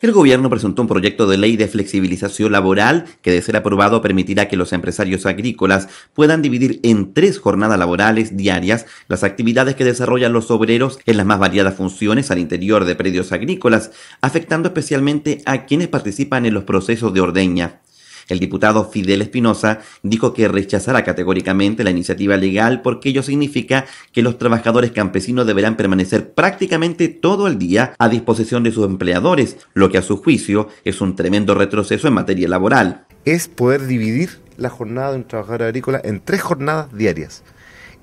El gobierno presentó un proyecto de ley de flexibilización laboral que, de ser aprobado, permitirá que los empresarios agrícolas puedan dividir en tres jornadas laborales diarias las actividades que desarrollan los obreros en las más variadas funciones al interior de predios agrícolas, afectando especialmente a quienes participan en los procesos de ordeña. El diputado Fidel Espinosa dijo que rechazará categóricamente la iniciativa legal porque ello significa que los trabajadores campesinos deberán permanecer prácticamente todo el día a disposición de sus empleadores, lo que a su juicio es un tremendo retroceso en materia laboral. Es poder dividir la jornada de un trabajador agrícola en tres jornadas diarias.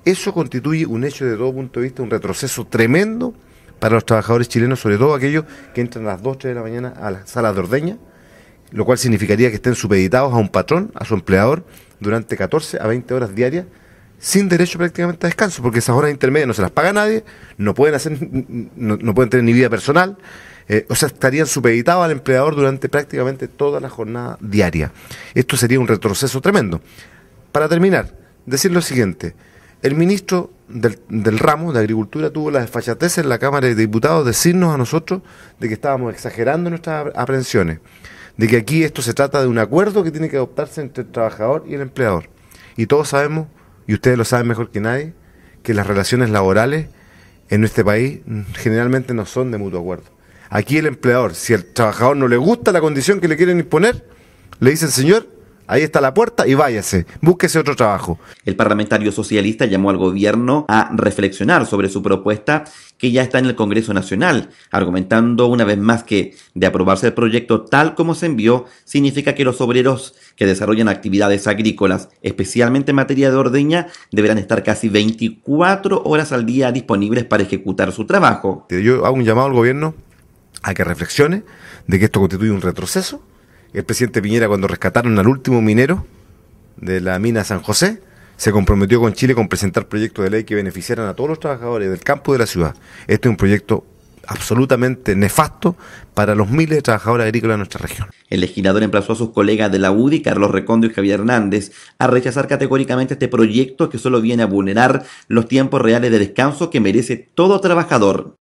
Eso constituye un hecho de todo punto de vista, un retroceso tremendo para los trabajadores chilenos, sobre todo aquellos que entran a las 2, 3 de la mañana a las salas de ordeña, lo cual significaría que estén supeditados a un patrón, a su empleador, durante 14 a 20 horas diarias, sin derecho prácticamente a descanso, porque esas horas intermedias no se las paga nadie, no pueden, hacer, no, pueden tener ni vida personal, eh, o sea, estarían supeditados al empleador durante prácticamente toda la jornada diaria. Esto sería un retroceso tremendo. Para terminar, decir lo siguiente, el ministro del, ramo de agricultura tuvo la desfachatez en la Cámara de Diputados decirnos a nosotros de que estábamos exagerando nuestras aprensiones de que aquí esto se trata de un acuerdo que tiene que adoptarse entre el trabajador y el empleador. Y todos sabemos, y ustedes lo saben mejor que nadie, que las relaciones laborales en este país generalmente no son de mutuo acuerdo. Aquí el empleador, si al trabajador no le gusta la condición que le quieren imponer, le dice el señor, Ahí está la puerta y váyase, búsquese otro trabajo. El parlamentario socialista llamó al gobierno a reflexionar sobre su propuesta que ya está en el Congreso Nacional, argumentando una vez más que de aprobarse el proyecto tal como se envió, significa que los obreros que desarrollan actividades agrícolas, especialmente en materia de ordeña, deberán estar casi 24 horas al día disponibles para ejecutar su trabajo. Yo hago un llamado al gobierno a que reflexione de que esto constituye un retroceso el presidente Piñera cuando rescataron al último minero de la mina San José, se comprometió con Chile con presentar proyectos de ley que beneficiaran a todos los trabajadores del campo y de la ciudad. Este es un proyecto absolutamente nefasto para los miles de trabajadores agrícolas de nuestra región. El legislador emplazó a sus colegas de la UDI, Carlos Recondo y Javier Hernández, a rechazar categóricamente este proyecto que solo viene a vulnerar los tiempos reales de descanso que merece todo trabajador.